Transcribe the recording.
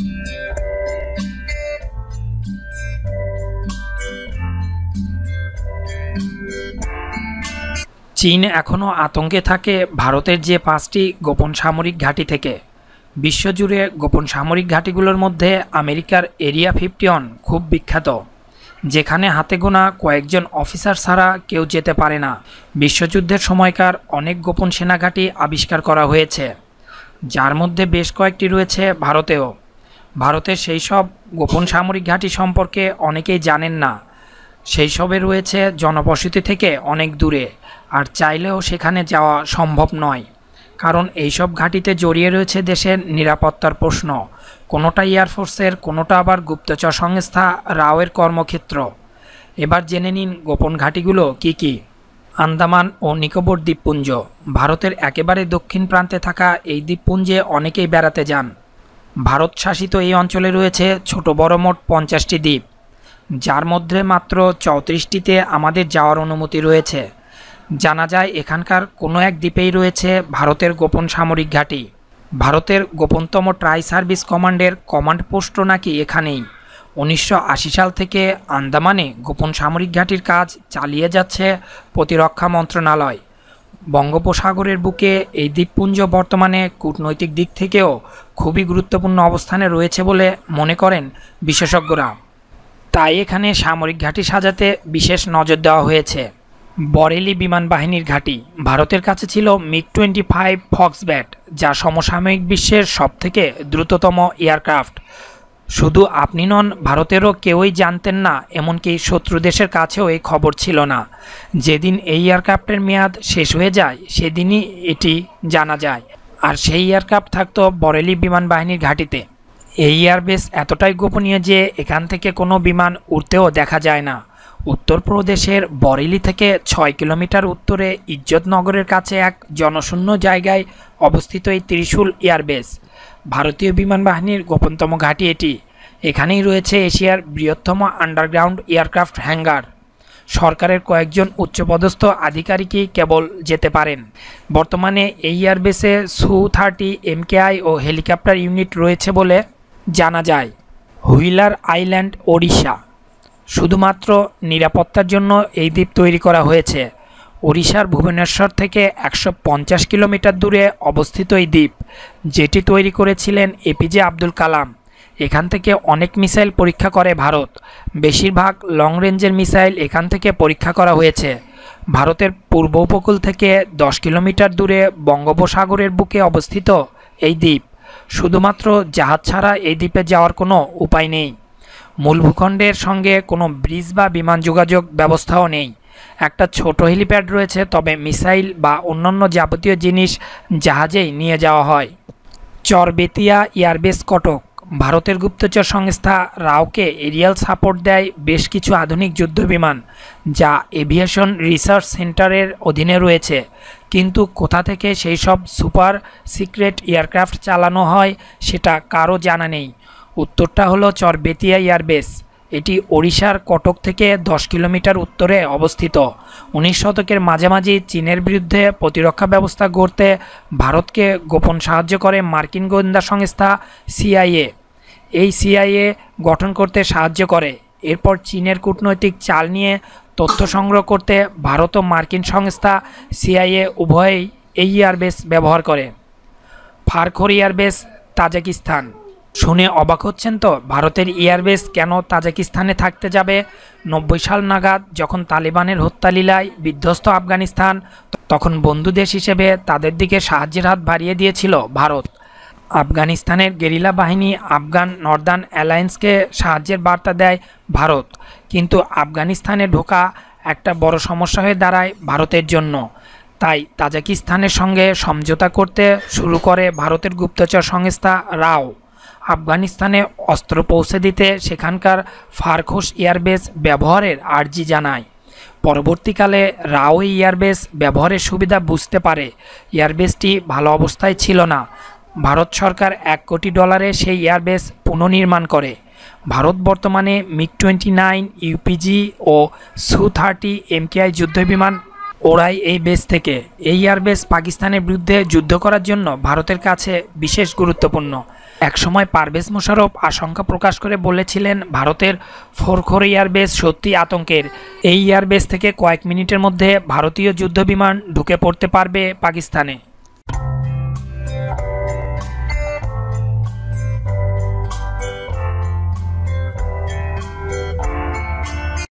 চীন এখনও আতঙ্কে থাকে ভারতের যে পাঁচটি গোপন সামরিক ঘাঁটি থেকে বিশ্বজুড়ে গোপন সামরিক ঘাঁটিগুলোর মধ্যে আমেরিকার এরিয়া ফিফটিওন খুব বিখ্যাত যেখানে হাতে গোনা কয়েকজন অফিসার ছাড়া কেউ যেতে পারে না বিশ্বযুদ্ধের সময়কার অনেক গোপন সেনাঘাঁটি আবিষ্কার করা হয়েছে যার মধ্যে বেশ কয়েকটি রয়েছে ভারতেও ভারতের সেই সব গোপন সামরিক ঘাঁটি সম্পর্কে অনেকেই জানেন না সেই সবে রয়েছে জনবসতি থেকে অনেক দূরে আর চাইলেও সেখানে যাওয়া সম্ভব নয় কারণ এইসব ঘাঁটিতে জড়িয়ে রয়েছে দেশের নিরাপত্তার প্রশ্ন কোনোটা এয়ারফোর্সের কোনোটা আবার গুপ্তচর সংস্থা রাওয়ের কর্মক্ষেত্র এবার জেনে নিন গোপন ঘাঁটিগুলো কি কি আন্দামান ও নিকোবর দ্বীপপুঞ্জ ভারতের একেবারে দক্ষিণ প্রান্তে থাকা এই দ্বীপপুঞ্জে অনেকেই বেড়াতে যান ভারত শাসিত এই অঞ্চলে রয়েছে ছোট বড় মোট পঞ্চাশটি দ্বীপ যার মধ্যে মাত্র চৌত্রিশটিতে আমাদের যাওয়ার অনুমতি রয়েছে জানা যায় এখানকার কোনো এক দ্বীপেই রয়েছে ভারতের গোপন সামরিক ঘাঁটি ভারতের গোপনতম ট্রাই সার্ভিস কমান্ডের কমান্ড পোস্ট নাকি এখানেই উনিশশো সাল থেকে আন্দামানে গোপন সামরিক ঘাঁটির কাজ চালিয়ে যাচ্ছে প্রতিরক্ষা মন্ত্রণালয় বঙ্গোপসাগরের বুকে এই দ্বীপপুঞ্জ বর্তমানে কূটনৈতিক দিক থেকেও খুবই গুরুত্বপূর্ণ অবস্থানে রয়েছে বলে মনে করেন বিশেষজ্ঞরা তাই এখানে সামরিক ঘাঁটি সাজাতে বিশেষ নজর দেওয়া হয়েছে বরেলি বিমান বাহিনীর ঘাঁটি ভারতের কাছে ছিল মিগ টোয়েন্টি ফাইভ ফক্সব্যাট যা সমসাময়িক বিশ্বের সবথেকে দ্রুততম এয়ারক্রাফট শুধু আপনি নন ভারতেরও কেউই জানতেন না এমনকি শত্রু দেশের কাছেও এই খবর ছিল না যেদিন এই এয়ারক্রাফ্টের মেয়াদ শেষ হয়ে যায় সেদিনই এটি জানা যায় আর সেই এয়ারক্রাফ্ট থাকতো বরেলি বিমান বাহিনীর ঘাঁটিতে এই এয়ারবেস এতটাই গোপনীয় যে এখান থেকে কোনো বিমান উড়তেও দেখা যায় না উত্তরপ্রদেশের বরেলি থেকে ছয় কিলোমিটার উত্তরে ইজ্জতনগরের কাছে এক জনশূন্য জায়গায় অবস্থিত এই ত্রিশূল এয়ারবেস ভারতীয় বিমান বাহিনীর গোপনতম ঘাঁটি এটি এখানেই রয়েছে এশিয়ার বৃহত্তম আন্ডারগ্রাউন্ড এয়ারক্রাফট হ্যাঙ্গার সরকারের কয়েকজন উচ্চপদস্থ আধিকারিকই কেবল যেতে পারেন বর্তমানে এই এয়ারবেসে সু থার্টি এমকেআই ও হেলিকপ্টার ইউনিট রয়েছে বলে জানা যায় হুইলার আইল্যান্ড ওড়িশা শুধুমাত্র নিরাপত্তার জন্য এই দ্বীপ তৈরি করা হয়েছে ওড়িশার ভুবনেশ্বর থেকে একশো পঞ্চাশ কিলোমিটার দূরে অবস্থিত এই দ্বীপ যেটি তৈরি করেছিলেন এপিজে আব্দুল কালাম এখান থেকে অনেক মিসাইল পরীক্ষা করে ভারত বেশিরভাগ লং রেঞ্জের মিসাইল এখান থেকে পরীক্ষা করা হয়েছে ভারতের পূর্ব উপকূল থেকে দশ কিলোমিটার দূরে বঙ্গোপসাগরের বুকে অবস্থিত এই দ্বীপ শুধুমাত্র জাহাজ ছাড়া এই দ্বীপে যাওয়ার কোনো উপায় নেই মূল ভূখণ্ডের সঙ্গে কোনো ব্রিজ বা বিমান যোগাযোগ ব্যবস্থাও নেই একটা ছোট হেলিপ্যাড রয়েছে তবে মিসাইল বা অন্যান্য যাবতীয় জিনিস জাহাজেই নিয়ে যাওয়া হয় চরবেতিয়া এয়ারবেস কটক ভারতের গুপ্তচর সংস্থা রাওকে এরিয়াল সাপোর্ট দেয় বেশ কিছু আধুনিক যুদ্ধবিমান যা এভিয়েশন রিসার্চ সেন্টারের অধীনে রয়েছে কিন্তু কোথা থেকে সেই সব সুপার সিক্রেট এয়ারক্রাফট চালানো হয় সেটা কারও জানা নেই উত্তরটা হলো চরবেতিয়া এয়ারবেস এটি ওড়িশার কটক থেকে দশ কিলোমিটার উত্তরে অবস্থিত উনিশ শতকের মাঝামাঝি চীনের বিরুদ্ধে প্রতিরক্ষা ব্যবস্থা গড়তে ভারতকে গোপন সাহায্য করে মার্কিন গোয়েন্দা সংস্থা সিআইএ এই সিআইএ গঠন করতে সাহায্য করে এরপর চীনের কূটনৈতিক চাল নিয়ে তথ্য সংগ্রহ করতে ভারত ও মার্কিন সংস্থা সিআইএ উভয়ই এই এয়ারবেস ব্যবহার করে ফারখোর এয়ারবেস তাজাকিস্তান শুনে অবাক হচ্ছেন তো ভারতের এয়ারবেস কেন তাজাকিস্তানে থাকতে যাবে নব্বই সাল নাগাদ যখন তালিবানের হত্যালীলায় বিধ্বস্ত আফগানিস্তান তখন বন্ধু দেশ হিসেবে তাদের দিকে সাহায্যের হাত বাড়িয়ে দিয়েছিল ভারত আফগানিস্তানের গেরিলা বাহিনী আফগান নর্দার্ন অ্যালায়েন্সকে সাহায্যের বার্তা দেয় ভারত কিন্তু আফগানিস্তানে ঢোকা একটা বড় সমস্যা হয়ে দাঁড়ায় ভারতের জন্য তাই তাজাকিস্তানের সঙ্গে সমঝোতা করতে শুরু করে ভারতের গুপ্তচর সংস্থা রাও আফগানিস্তানে অস্ত্র পৌঁছে দিতে সেখানকার ফারখোস এয়ারবেস ব্যবহারের আর্জি জানায় পরবর্তীকালে রাও এয়ারবেস ব্যবহারের সুবিধা বুঝতে পারে এয়ারবেসটি ভালো অবস্থায় ছিল না ভারত সরকার এক কোটি ডলারে সেই এয়ারবেস পুনর্নির্মাণ করে ভারত বর্তমানে মিগ টোয়েন্টি নাইন ইউপিজি ও সু থার্টি এমকেআই যুদ্ধবিমান ওরাই এই বেস থেকে এই এয়ারবেস পাকিস্তানের বিরুদ্ধে যুদ্ধ করার জন্য ভারতের কাছে বিশেষ গুরুত্বপূর্ণ একসময় পারভেজ মোশারফ আশঙ্কা প্রকাশ করে বলেছিলেন ভারতের ফোরখোর এয়ারবেস সত্যি আতঙ্কের এই এয়ারবেস থেকে কয়েক মিনিটের মধ্যে ভারতীয় যুদ্ধ বিমান ঢুকে পড়তে পারবে পাকিস্তানে